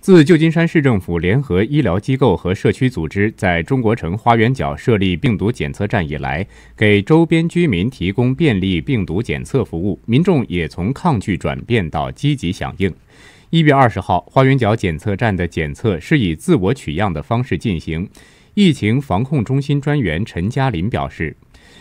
自旧金山市政府联合医疗机构和社区组织在中国城花园角设立病毒检测站以来，给周边居民提供便利病毒检测服务，民众也从抗拒转变到积极响应。一月二十号，花园角检测站的检测是以自我取样的方式进行。疫情防控中心专员陈嘉林表示。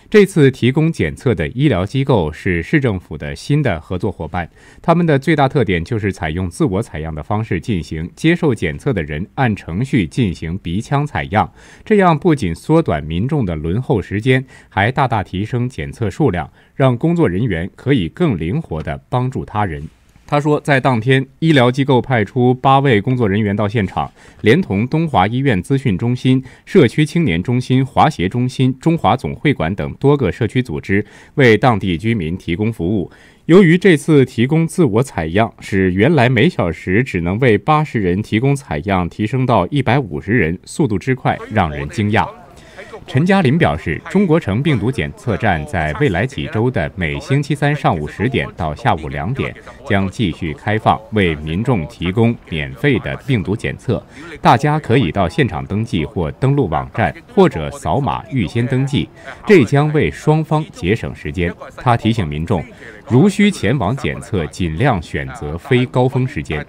这次提供检测的医疗机构是市政府的新的合作伙伴。他们的最大特点就是采用自我采样的方式进行。接受检测的人按程序进行鼻腔采样，这样不仅缩短民众的轮候时间，还大大提升检测数量，让工作人员可以更灵活地帮助他人。他说，在当天，医疗机构派出八位工作人员到现场，连同东华医院资讯中心、社区青年中心、华协中心、中华总会馆等多个社区组织，为当地居民提供服务。由于这次提供自我采样，使原来每小时只能为八十人提供采样，提升到一百五十人，速度之快，让人惊讶。陈嘉林表示，中国城病毒检测站在未来几周的每星期三上午十点到下午两点将继续开放，为民众提供免费的病毒检测。大家可以到现场登记，或登录网站，或者扫码预先登记。这将为双方节省时间。他提醒民众，如需前往检测，尽量选择非高峰时间。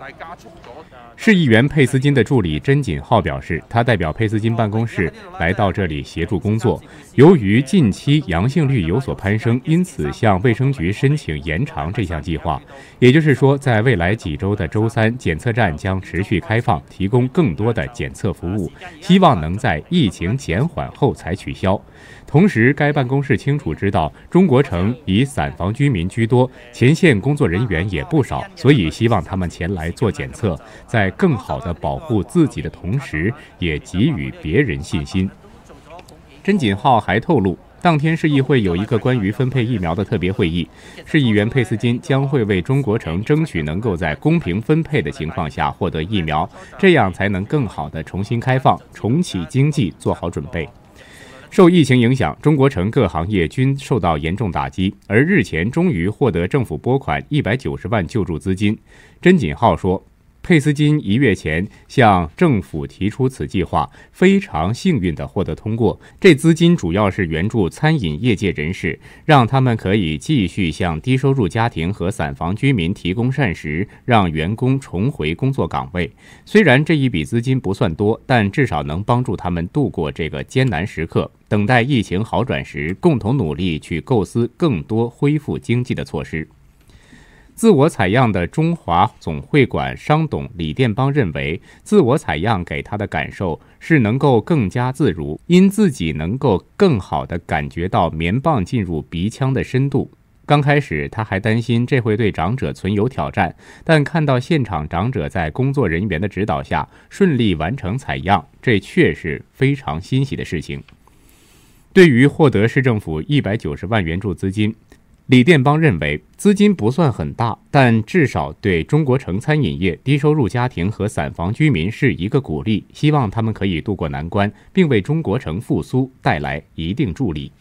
市议员佩斯金的助理甄锦浩表示，他代表佩斯金办公室来到这里协助工作。由于近期阳性率有所攀升，因此向卫生局申请延长这项计划。也就是说，在未来几周的周三，检测站将持续开放，提供更多的检测服务。希望能在疫情减缓后才取消。同时，该办公室清楚知道中国城以散房居民居多，前线工作人员也不少，所以希望他们前来做检测。在更好地保护自己的同时，也给予别人信心。甄锦浩还透露，当天市议会有一个关于分配疫苗的特别会议，市议员佩斯金将会为中国城争取能够在公平分配的情况下获得疫苗，这样才能更好地重新开放、重启经济做好准备。受疫情影响，中国城各行业均受到严重打击，而日前终于获得政府拨款一百九十万救助资金，甄锦浩说。佩斯金一月前向政府提出此计划，非常幸运地获得通过。这资金主要是援助餐饮业界人士，让他们可以继续向低收入家庭和散房居民提供膳食，让员工重回工作岗位。虽然这一笔资金不算多，但至少能帮助他们度过这个艰难时刻。等待疫情好转时，共同努力去构思更多恢复经济的措施。自我采样的中华总会馆商董李殿邦认为，自我采样给他的感受是能够更加自如，因自己能够更好地感觉到棉棒进入鼻腔的深度。刚开始他还担心这会对长者存有挑战，但看到现场长者在工作人员的指导下顺利完成采样，这确实非常欣喜的事情。对于获得市政府一百九十万元援助资金。李殿邦认为，资金不算很大，但至少对中国城餐饮业、低收入家庭和散房居民是一个鼓励，希望他们可以渡过难关，并为中国城复苏带来一定助力。